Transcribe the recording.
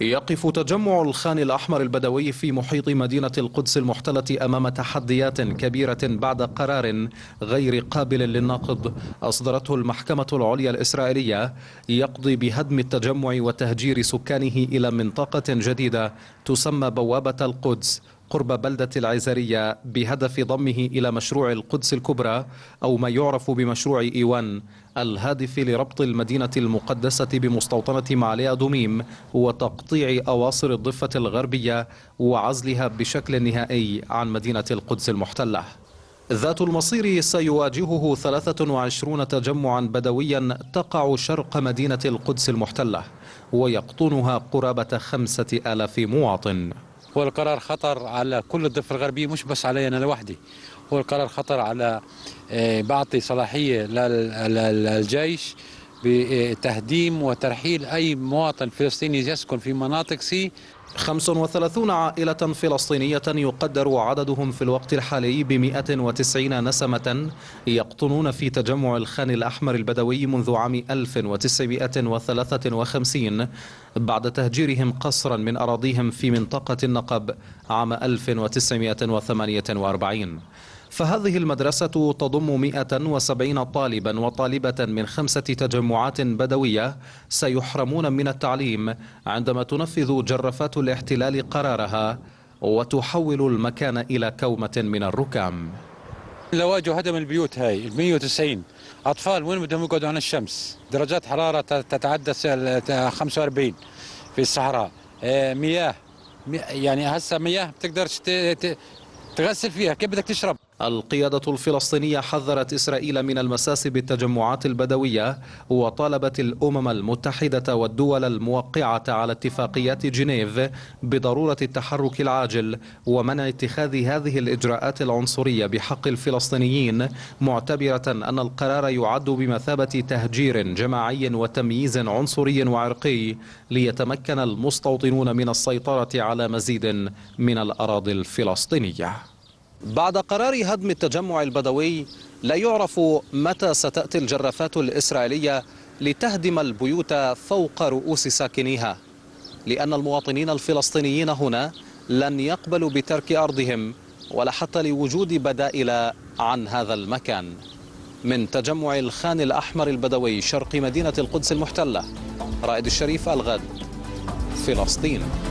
يقف تجمع الخان الأحمر البدوي في محيط مدينة القدس المحتلة أمام تحديات كبيرة بعد قرار غير قابل للنقض أصدرته المحكمة العليا الإسرائيلية يقضي بهدم التجمع وتهجير سكانه إلى منطقة جديدة تسمى بوابة القدس قرب بلدة العزرية بهدف ضمه إلى مشروع القدس الكبرى أو ما يعرف بمشروع إيوان الهادف لربط المدينة المقدسة بمستوطنة معالي أدوميم وتقطيع أواصر الضفة الغربية وعزلها بشكل نهائي عن مدينة القدس المحتلة ذات المصير سيواجهه 23 تجمعا بدويا تقع شرق مدينة القدس المحتلة ويقطنها قرابة خمسة آلاف مواطن هو القرار خطر على كل الضفة الغربية مش بس علي أنا لوحدي هو القرار خطر على آه، بعطي صلاحية للجيش بتهديم وترحيل أي مواطن فلسطيني يسكن في مناطق سي 35 عائلة فلسطينية يقدر عددهم في الوقت الحالي ب 190 نسمة يقطنون في تجمع الخان الأحمر البدوي منذ عام 1953 بعد تهجيرهم قصرا من أراضيهم في منطقة النقب عام 1948 فهذه المدرسة تضم 170 طالبا وطالبة من خمسة تجمعات بدوية سيحرمون من التعليم عندما تنفذ جرافات الاحتلال قرارها وتحول المكان إلى كومة من الركام لواجه هدم البيوت هاي 190 أطفال وين بدهم يقعدوا عن الشمس درجات حرارة تتعدى 45 في الصحراء آه، مياه يعني هسه مياه بتقدرش تغسل فيها كيف بدك تشرب القيادة الفلسطينية حذرت إسرائيل من المساس بالتجمعات البدوية وطالبت الأمم المتحدة والدول الموقعة على اتفاقيات جنيف بضرورة التحرك العاجل ومنع اتخاذ هذه الإجراءات العنصرية بحق الفلسطينيين معتبرة أن القرار يعد بمثابة تهجير جماعي وتمييز عنصري وعرقي ليتمكن المستوطنون من السيطرة على مزيد من الأراضي الفلسطينية بعد قرار هدم التجمع البدوي لا يعرف متى ستأتي الجرافات الإسرائيلية لتهدم البيوت فوق رؤوس ساكنيها لأن المواطنين الفلسطينيين هنا لن يقبلوا بترك أرضهم ولا حتى لوجود بدائل عن هذا المكان من تجمع الخان الأحمر البدوي شرق مدينة القدس المحتلة رائد الشريف الغد فلسطين